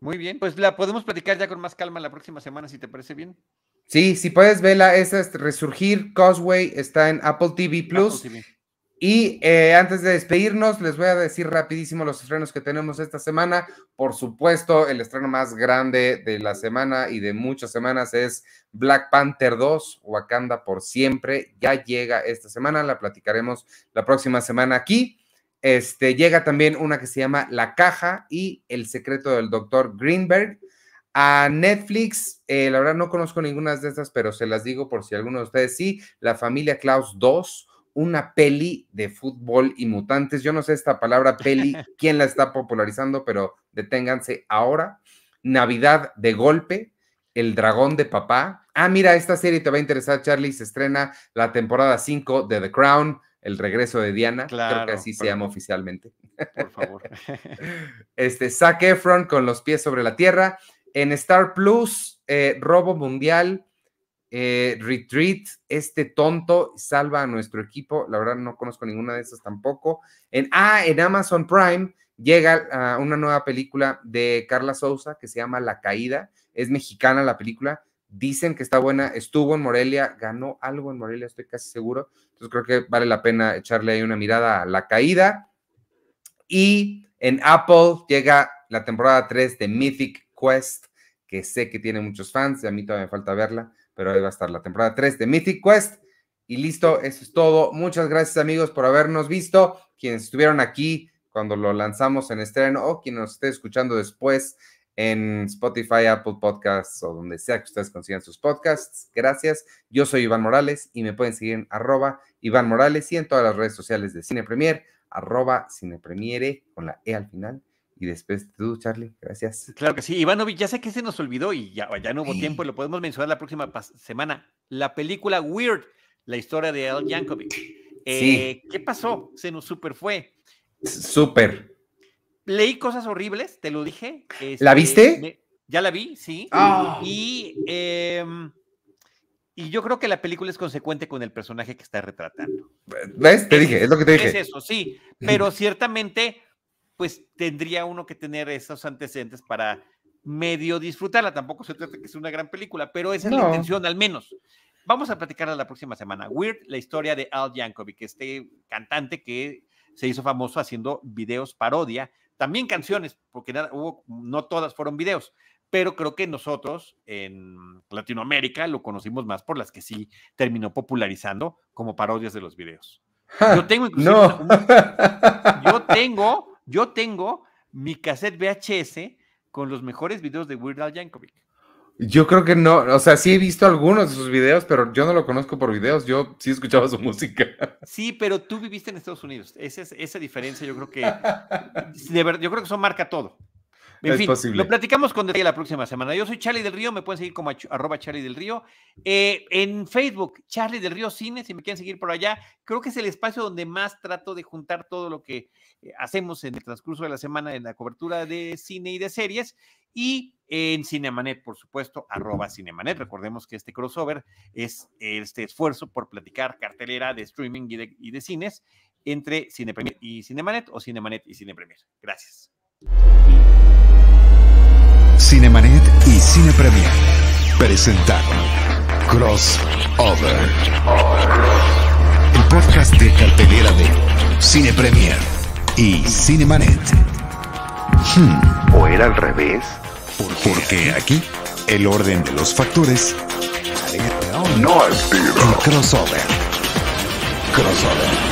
Muy bien, pues la podemos platicar ya con más calma la próxima semana, si te parece bien. Sí, si puedes, verla, esa es Resurgir Causeway, está en Apple TV Plus. Y eh, antes de despedirnos, les voy a decir rapidísimo los estrenos que tenemos esta semana. Por supuesto, el estreno más grande de la semana y de muchas semanas es Black Panther 2, Wakanda por siempre. Ya llega esta semana, la platicaremos la próxima semana aquí. Este, llega también una que se llama La Caja y El Secreto del Doctor Greenberg. A Netflix, eh, la verdad no conozco ninguna de estas, pero se las digo por si alguno de ustedes sí. La familia Klaus 2, una peli de fútbol y mutantes. Yo no sé esta palabra peli, *laughs* quién la está popularizando, pero deténganse ahora. Navidad de golpe, El dragón de papá. Ah, mira, esta serie te va a interesar, Charlie. Se estrena la temporada 5 de The Crown el regreso de Diana, creo que así se llama oficialmente. Por favor. *laughs* este, Zac Efron con los pies sobre la tierra. En Star Plus, eh, Robo Mundial, eh, Retreat, este tonto salva a nuestro equipo. La verdad no conozco ninguna de esas tampoco. En, ah, en Amazon Prime llega ah, una nueva película de Carla Souza que se llama La Caída. Es mexicana la película Dicen que está buena, estuvo en Morelia, ganó algo en Morelia, estoy casi seguro. Entonces creo que vale la pena echarle ahí una mirada a la caída. Y en Apple llega la temporada 3 de Mythic Quest, que sé que tiene muchos fans, y a mí todavía me falta verla, pero ahí va a estar la temporada 3 de Mythic Quest. Y listo, eso es todo. Muchas gracias amigos por habernos visto, quienes estuvieron aquí cuando lo lanzamos en estreno o quien nos esté escuchando después en Spotify, Apple Podcasts o donde sea que ustedes consigan sus podcasts. Gracias. Yo soy Iván Morales y me pueden seguir en arroba Iván Morales y en todas las redes sociales de Cine Premier, arroba Cine con la E al final. Y después tú, Charlie, gracias. Claro que sí, Iván ya sé que se nos olvidó y ya, ya no hubo tiempo, lo podemos mencionar la próxima semana. La película Weird, la historia de Al Yankovic. Eh, ¿Qué pasó? Se nos super fue. Súper leí cosas horribles, te lo dije. ¿La este, viste? ya la vi, sí. Ah. Em, y, yo creo que la película es consecuente con el personaje que está retratando. ¿Ves? Te dije, es lo que te dije. Es eso, sí. Pero ciertamente, pues tendría uno que tener esos antecedentes para medio disfrutarla. Tampoco se trata que es una gran película, pero esa es la intención, al menos. Vamos a platicarla la próxima semana. Weird, la historia de Al Jankovic, este cantante que se hizo famoso haciendo videos parodia también canciones, porque nada, no todas fueron videos, pero creo que nosotros en Latinoamérica lo conocimos más por las que sí terminó popularizando como parodias de los videos. Yo tengo no. yo tengo, yo tengo mi cassette VHS con los mejores videos de Weird Al Yankovic. Yo creo que no, o sea, sí he visto algunos de sus videos, pero yo no lo conozco por videos, yo sí escuchaba su *laughs* música. Sí, pero tú viviste en Estados Unidos, esa, es, esa diferencia yo creo que, de verdad, yo creo que eso marca todo. fin, lo platicamos con detalle la próxima semana. Yo soy Charlie del Río, me pueden seguir como arroba Charlie del Río. Eh, en Facebook, Charlie del Río Cine, si me quieren seguir por allá, creo que es el espacio donde más trato de juntar todo lo que eh, hacemos en el transcurso de la semana en la cobertura de cine y de series. Y en Cinemanet, por supuesto, arroba Cinemanet. Recordemos que este crossover es este esfuerzo por platicar cartelera de streaming y de, cines entre Cinepremier y Cinemanet o Cinemanet y Cinepremier. Gracias. Cinemanet y Cinepremier presentaron Crossover, el podcast de cartelera de Cinepremier y Cinemanet. Hmm. ¿O era al revés? Porque aquí el orden de los factores no es El crossover. Crossover.